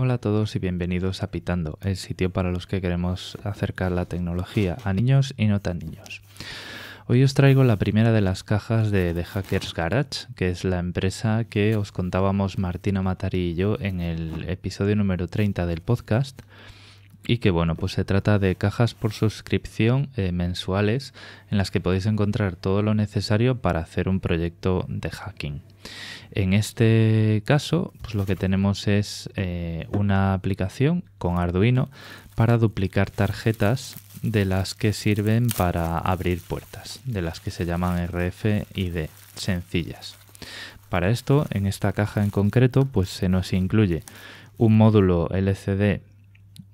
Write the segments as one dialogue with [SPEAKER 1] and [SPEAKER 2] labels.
[SPEAKER 1] Hola a todos y bienvenidos a Pitando, el sitio para los que queremos acercar la tecnología a niños y no tan niños. Hoy os traigo la primera de las cajas de, The Hackers Garage, que es la empresa que os contábamos Martina Matari y yo en el episodio número 30 del podcast y que bueno, pues se trata de cajas por suscripción eh, mensuales en las que podéis encontrar todo lo necesario para hacer un proyecto de hacking. En este caso, pues lo que tenemos es eh, una aplicación con Arduino para duplicar tarjetas de las que sirven para abrir puertas, de las que se llaman RFID, sencillas. Para esto, en esta caja en concreto, pues se nos incluye un módulo LCD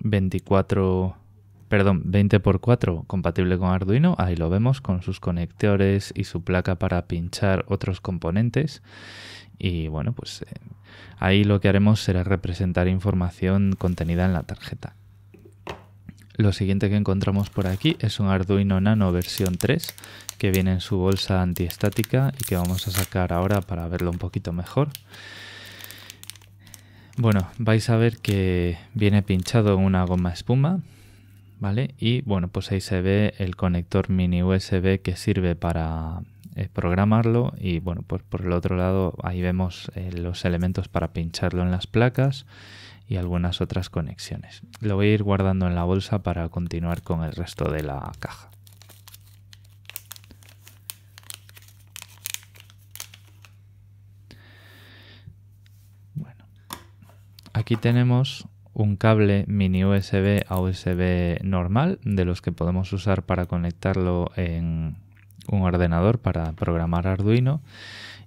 [SPEAKER 1] 24, perdón, 20 x 4 compatible con Arduino, ahí lo vemos con sus conectores y su placa para pinchar otros componentes. Y bueno, pues eh, ahí lo que haremos será representar información contenida en la tarjeta. Lo siguiente que encontramos por aquí es un Arduino Nano versión 3 que viene en su bolsa antiestática y que vamos a sacar ahora para verlo un poquito mejor. Bueno, vais a ver que viene pinchado una goma espuma, ¿vale? Y bueno, pues ahí se ve el conector mini USB que sirve para eh, programarlo y bueno, pues por el otro lado ahí vemos eh, los elementos para pincharlo en las placas y algunas otras conexiones. Lo voy a ir guardando en la bolsa para continuar con el resto de la caja. Aquí tenemos un cable mini USB a USB normal de los que podemos usar para conectarlo en un ordenador para programar Arduino.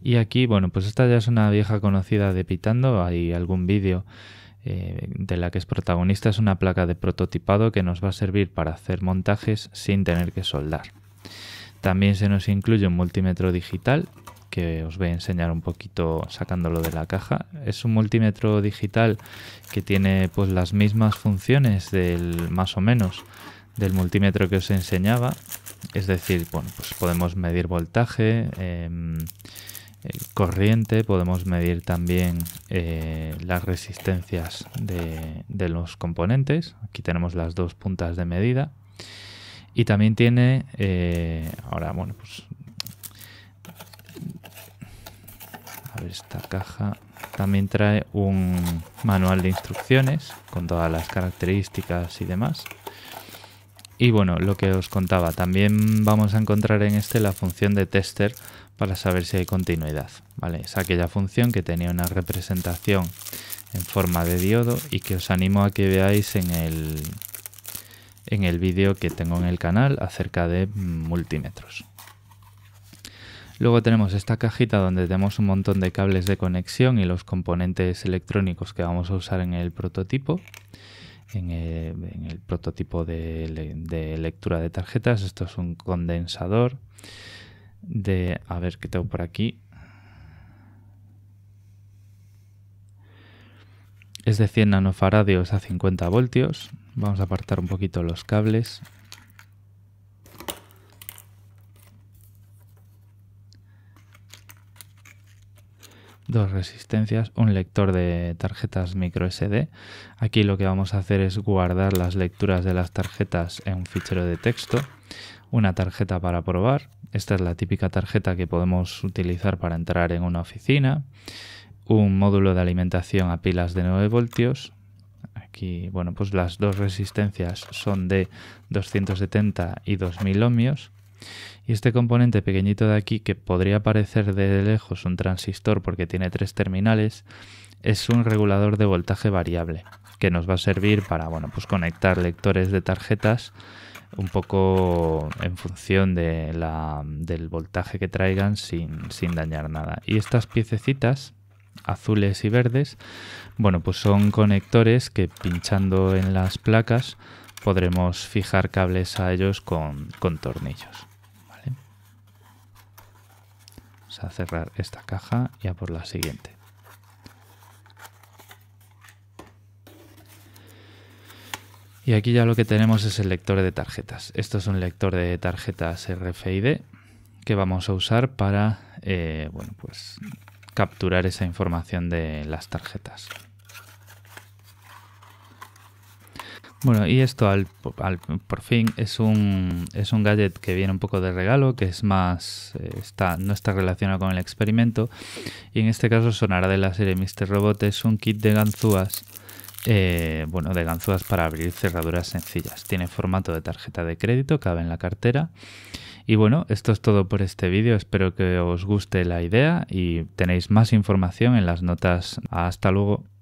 [SPEAKER 1] Y aquí, bueno, pues esta ya es una vieja conocida de Pitando, hay algún vídeo eh, de la que es protagonista, es una placa de prototipado que nos va a servir para hacer montajes sin tener que soldar. También se nos incluye un multímetro digital que os voy a enseñar un poquito sacándolo de la caja. Es un multímetro digital que tiene pues las mismas funciones del más o menos del multímetro que os enseñaba. Es decir, bueno, pues podemos medir voltaje, em, eh, corriente, podemos medir también eh, las resistencias de, los componentes. Aquí tenemos las dos puntas de medida. Y también tiene, eh, ahora, bueno, pues esta caja también trae un manual de instrucciones con todas las características y demás. Y bueno, lo que os contaba, también vamos a encontrar en este la función de tester para saber si hay continuidad. ¿vale? Es aquella función que tenía una representación en forma de diodo y que os animo a que veáis en el, en el vídeo que tengo en el canal acerca de multímetros. Luego tenemos esta cajita donde tenemos un montón de cables de conexión y los componentes electrónicos que vamos a usar en el prototipo. En eh, el, prototipo de, lectura de tarjetas. Esto es un condensador de... A ver qué tengo por aquí. Es de 100 nanofaradios a 50 voltios. Vamos a apartar un poquito los cables. dos resistencias, un lector de tarjetas micro SD. Aquí lo que vamos a hacer es guardar las lecturas de las tarjetas en un fichero de texto, una tarjeta para probar, esta es la típica tarjeta que podemos utilizar para entrar en una oficina, un módulo de alimentación a pilas de 9 voltios, aquí bueno pues las dos resistencias son de 270 y 2000 ohmios, y este componente pequeñito de aquí, que podría parecer de lejos un transistor porque tiene tres terminales, es un regulador de voltaje variable, que nos va a servir para bueno, pues conectar lectores de tarjetas un poco en función de la, del voltaje que traigan sin, dañar nada. Y estas piececitas azules y verdes, bueno, pues son conectores que pinchando en las placas podremos fijar cables a ellos con tornillos. a cerrar esta caja y a por la siguiente. Y aquí ya lo que tenemos es el lector de tarjetas. Esto es un lector de tarjetas RFID que vamos a usar para eh, bueno, pues, capturar esa información de las tarjetas. Bueno, y esto al, por fin es un, es un gadget que viene un poco de regalo, que es más, eh, está, no está relacionado con el experimento. Y en este caso sonará de la serie Mr. Robot, es un kit de ganzúas, eh, bueno, de ganzúas para abrir cerraduras sencillas. Tiene formato de tarjeta de crédito, cabe en la cartera. Y bueno, esto es todo por este vídeo, espero que os guste la idea y tenéis más información en las notas. Hasta luego.